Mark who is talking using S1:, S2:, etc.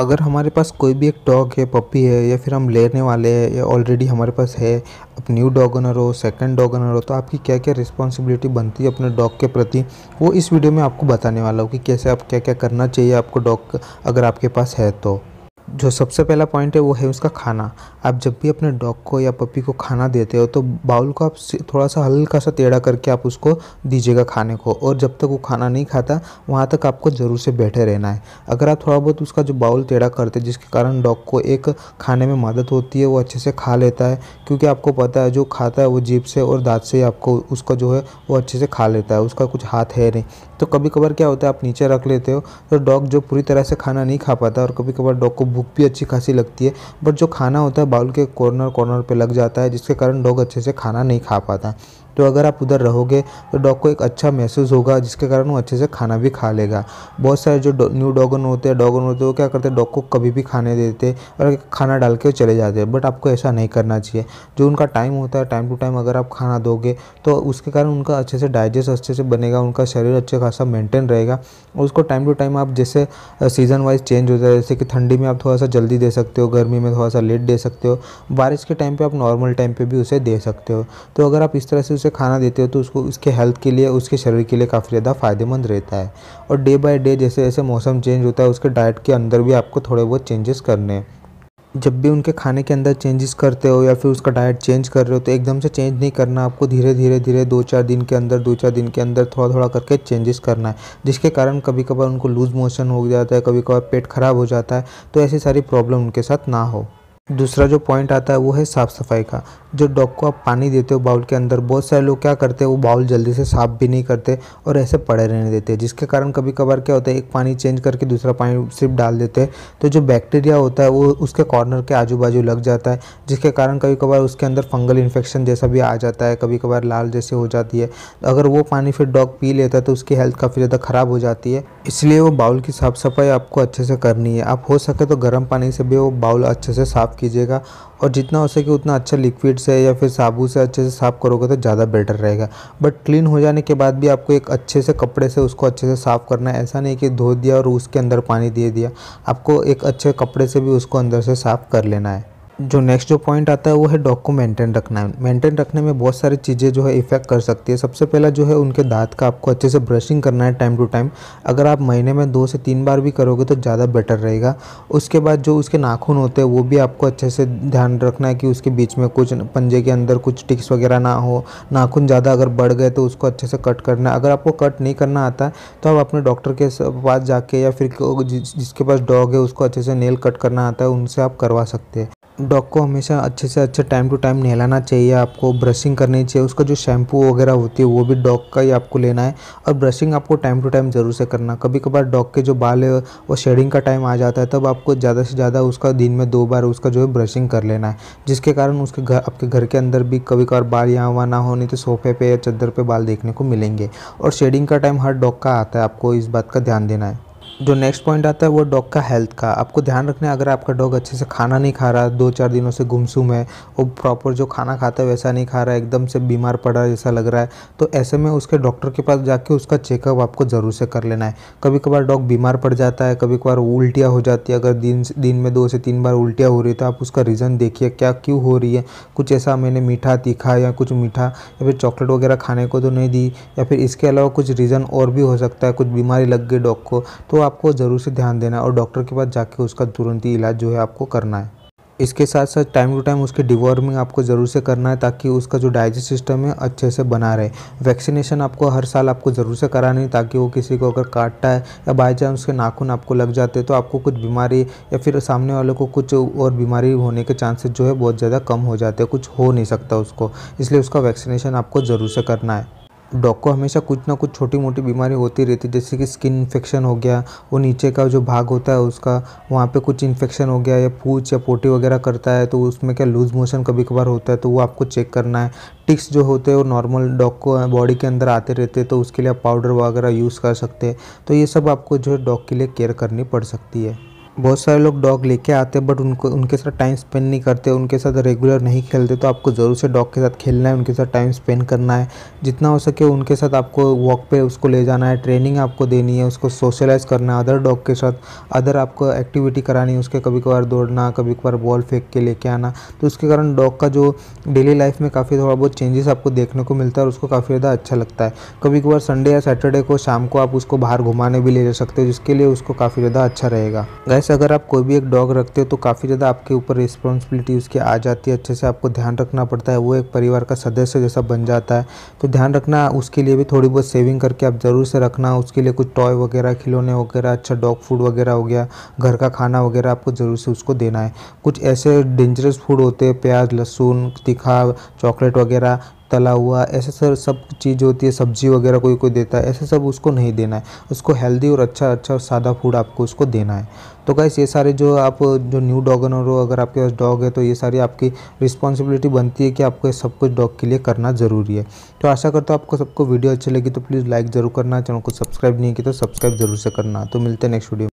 S1: अगर हमारे पास कोई भी एक डॉग है पपी है या फिर हम लेने वाले हैं या ऑलरेडी हमारे पास है अब न्यू डॉग ओनर हो सेकंड डॉग ओनर हो तो आपकी क्या क्या रिस्पॉन्सिबिलिटी बनती है अपने डॉग के प्रति वो इस वीडियो में आपको बताने वाला हूँ कि कैसे आप क्या क्या करना चाहिए आपको डॉग अगर आपके पास है तो जो सबसे पहला पॉइंट है वो है उसका खाना आप जब भी अपने डॉग को या पपी को खाना देते हो तो बाउल को आप थोड़ा सा हल्का सा टेढ़ा करके आप उसको दीजिएगा खाने को और जब तक वो खाना नहीं खाता वहाँ तक आपको ज़रूर से बैठे रहना है अगर आप थोड़ा बहुत उसका जो बाउल टेढ़ा करते हैं जिसके कारण डॉग को एक खाने में मदद होती है वो अच्छे से खा लेता है क्योंकि आपको पता है जो खाता है वो जीप से और दाँत से आपको उसका जो है वो अच्छे से खा लेता है उसका कुछ हाथ है नहीं तो कभी कभार क्या होता है आप नीचे रख लेते हो तो डॉग जो पूरी तरह से खाना नहीं खा पाता और कभी कभार डॉग को भूख भी अच्छी खासी लगती है बट जो खाना होता है बाउल के कॉर्नर कॉर्नर पे लग जाता है जिसके कारण लोग अच्छे से खाना नहीं खा पाता तो अगर आप उधर रहोगे तो डॉग को एक अच्छा महसूस होगा जिसके कारण वो अच्छे से खाना भी खा लेगा बहुत सारे जो न्यू डॉगन होते हैं डॉगन होते हैं वो क्या करते हैं डॉग को कभी भी खाने देते और खाना डाल के चले जाते हैं बट आपको ऐसा नहीं करना चाहिए जो उनका टाइम होता है टाइम टू टाइम अगर आप खाना दोगे तो उसके कारण उनका अच्छे से डाइजेस्ट अच्छे से बनेगा उनका शरीर अच्छे खासा मेंटेन रहेगा और उसको टाइम टू टाइम आप जैसे सीज़न वाइज चेंज होता है जैसे कि ठंडी में आप थोड़ा सा जल्दी दे सकते हो गर्मी में थोड़ा सा लेट दे सकते हो बारिश के टाइम पर आप नॉर्मल टाइम पर भी उसे दे सकते हो तो अगर आप इस तरह से उसे खाना देते हो तो उसको उसके हेल्थ के लिए उसके शरीर के लिए काफ़ी ज़्यादा फायदेमंद रहता है और डे बाय डे जैसे जैसे मौसम चेंज होता है उसके डाइट के अंदर भी आपको थोड़े बहुत चेंजेस करने हैं जब भी उनके खाने के अंदर चेंजेस करते हो या फिर उसका डाइट चेंज कर रहे हो तो एकदम से चेंज नहीं करना आपको धीरे धीरे धीरे दो चार दिन के अंदर दो चार दिन के अंदर थोड़ा थोड़ा करके चेंजेस करना है जिसके कारण कभी कभार उनको लूज़ मोशन हो जाता है कभी कभार पेट खराब हो जाता है तो ऐसी सारी प्रॉब्लम उनके साथ ना हो दूसरा जो पॉइंट आता है वो है साफ़ सफाई का जो डॉग को आप पानी देते हो बाउल के अंदर बहुत सारे लोग क्या करते हैं वो बाउल जल्दी से साफ़ भी नहीं करते और ऐसे पड़े रहने देते हैं जिसके कारण कभी कभार क्या होता है एक पानी चेंज करके दूसरा पानी सिर्फ डाल देते हैं तो जो बैक्टीरिया होता है वो उसके कॉर्नर के आजू बाजू लग जाता है जिसके कारण कभी कभार उसके अंदर फंगल इन्फेक्शन जैसा भी आ जाता है कभी कभार लाल जैसे हो जाती है अगर वो पानी फिर डॉग पी लेता है तो उसकी हेल्थ काफ़ी ज़्यादा ख़राब हो जाती है इसलिए वो बाउल की साफ़ सफाई आपको अच्छे से करनी है आप हो सके तो गर्म पानी से भी वो बाउल अच्छे से साफ़ साफ़ कीजिएगा और जितना हो सके उतना अच्छा लिक्विड से या फिर साबुन से अच्छे से साफ़ करोगे तो ज़्यादा बेटर रहेगा बट क्लीन हो जाने के बाद भी आपको एक अच्छे से कपड़े से उसको अच्छे से साफ़ करना है ऐसा नहीं कि धो दिया और उसके अंदर पानी दे दिया आपको एक अच्छे कपड़े से भी उसको अंदर से साफ़ कर लेना है जो नेक्स्ट जो पॉइंट आता है वो है डॉग को मेंटेन रखना है मेंटेन रखने में बहुत सारी चीज़ें जो है इफेक्ट कर सकती है सबसे पहला जो है उनके दांत का आपको अच्छे से ब्रशिंग करना है टाइम टू टाइम अगर आप महीने में दो से तीन बार भी करोगे तो ज़्यादा बेटर रहेगा उसके बाद जो उसके नाखून होते हैं वो भी आपको अच्छे से ध्यान रखना है कि उसके बीच में कुछ पंजे के अंदर कुछ टिक्स वगैरह ना हो नाखून ज़्यादा अगर बढ़ गए तो उसको अच्छे से कट करना है अगर आपको कट नहीं करना आता तो आप अपने डॉक्टर के पास जाके या फिर जिसके पास डॉग है उसको अच्छे से नेल कट करना आता है उनसे आप करवा सकते हैं डॉग को हमेशा अच्छे से अच्छे टाइम टू टाइम नहलाना चाहिए आपको ब्रशिंग करनी चाहिए उसका जो शैम्पू वगैरह होती है वो भी डॉग का ही आपको लेना है और ब्रशिंग आपको टाइम टू टाइम ज़रूर से करना कभी कभार डॉग के जो बाल है वो शेडिंग का टाइम आ जाता है तब आपको ज़्यादा से ज़्यादा उसका दिन में दो बार उसका जो है ब्रशिंग कर लेना है जिसके कारण उसके घर आपके घर के अंदर भी कभी कभार बाल यहाँ वहाँ ना हो नहीं तो सोफे पे या चद्दर पर बाल देखने को मिलेंगे और शेडिंग का टाइम हर डॉग का आता है आपको इस बात का ध्यान देना है जो नेक्स्ट पॉइंट आता है वो डॉग का हेल्थ का आपको ध्यान रखना है अगर आपका डॉग अच्छे से खाना नहीं खा रहा दो चार दिनों से गुमसुम है वो प्रॉपर जो खाना खाता है वैसा नहीं खा रहा है एकदम से बीमार पड़ा है जैसा लग रहा है तो ऐसे में उसके डॉक्टर के पास जाके उसका चेकअप आपको ज़रूर से कर लेना है कभी कभार डॉग बीमार पड़ जाता है कभी कभार उल्टियाँ हो जाती है अगर दिन दिन में दो से तीन बार उल्टियाँ हो रही है तो आप उसका रीज़न देखिए क्या क्यों हो रही है कुछ ऐसा मैंने मीठा तीखा या कुछ मीठा या फिर चॉकलेट वगैरह खाने को तो नहीं दी या फिर इसके अलावा कुछ रीज़न और भी हो सकता है कुछ बीमारी लग गई डॉग को तो आपको ज़रूर से ध्यान देना है और डॉक्टर के पास जाके उसका तुरंत ही इलाज जो है आपको करना है इसके साथ साथ टाइम टू टाइम उसकी डिवॉर्मिंग आपको ज़रूर से करना है ताकि उसका जो डाइजेस्ट सिस्टम है अच्छे से बना रहे वैक्सीनेशन आपको हर साल आपको ज़रूर से करानी है ताकि वो किसी को अगर काटता है या बाई चांस उसके नाखून आपको लग जाते हैं तो आपको कुछ बीमारी या फिर सामने वाले को कुछ और बीमारी होने के चांसेस जो है बहुत ज़्यादा कम हो जाते हैं कुछ हो नहीं सकता उसको इसलिए उसका वैक्सीनेशन आपको ज़रूर से करना है डॉग को हमेशा कुछ ना कुछ छोटी मोटी बीमारी होती रहती है जैसे कि स्किन इन्फेक्शन हो गया वो नीचे का जो भाग होता है उसका वहाँ पे कुछ इन्फेक्शन हो गया या पूछ या पोटी वगैरह करता है तो उसमें क्या लूज़ मोशन कभी कभार होता है तो वो आपको चेक करना है टिक्स जो होते हैं वो नॉर्मल डॉग को बॉडी के अंदर आते रहते हैं तो उसके लिए आप पाउडर वगैरह यूज़ कर सकते हैं तो ये सब आपको जो है डॉग के लिए केयर करनी पड़ सकती है बहुत सारे लोग डॉग लेके आते हैं बट उनको उनके साथ टाइम स्पेंड नहीं करते उनके साथ रेगुलर नहीं खेलते तो आपको ज़रूर से डॉग के साथ खेलना है उनके साथ टाइम स्पेंड करना है जितना हो सके उनके साथ आपको वॉक पे उसको ले जाना है ट्रेनिंग आपको देनी है उसको सोशलाइज़ करना है अदर डॉग के साथ अदर आपको एक्टिविटी करानी है उसके कभी कभार दौड़ना कभी कभार बॉल फेंक के लेके आना तो उसके कारण डॉग का जो डेली लाइफ में काफ़ी थोड़ा बहुत चेंजेस आपको देखने को मिलता है और उसको काफ़ी ज़्यादा अच्छा लगता है कभी कभार संडे या सैटरडे को शाम को आप उसको बाहर घुमाने भी ले जा सकते हो जिसके लिए उसको काफ़ी ज़्यादा अच्छा रहेगा गैस गाइस अगर आप कोई भी एक डॉग रखते हो तो काफ़ी ज़्यादा आपके ऊपर रिस्पॉन्सिबिलिटी उसकी आ जाती है अच्छे से आपको ध्यान रखना पड़ता है वो एक परिवार का सदस्य जैसा बन जाता है तो ध्यान रखना उसके लिए भी थोड़ी बहुत सेविंग करके आप ज़रूर से रखना उसके लिए कुछ टॉय वगैरह खिलौने वगैरह अच्छा डॉग फूड वगैरह हो गया घर का खाना वगैरह आपको ज़रूर से उसको देना है कुछ ऐसे डेंजरस फूड होते हैं प्याज लहसुन तीखा चॉकलेट वगैरह तला हुआ ऐसे सर सब चीज़ होती है सब्जी वगैरह कोई कोई देता है ऐसे सब उसको नहीं देना है उसको हेल्दी और अच्छा अच्छा और सादा फूड आपको उसको देना है तो गाइस ये सारे जो आप जो न्यू डॉग ऑनर हो अगर आपके पास डॉग है तो ये सारी आपकी रिस्पॉन्सिबिलिटी बनती है कि आपको सब कुछ डॉग के लिए करना ज़रूरी है तो आशा करता हूँ आपको सबको वीडियो अच्छी लगी तो प्लीज़ लाइक ज़रूर करना चैनल को सब्सक्राइब नहीं किया तो सब्सक्राइब जरूर से करना तो मिलते हैं नेक्स्ट वीडियो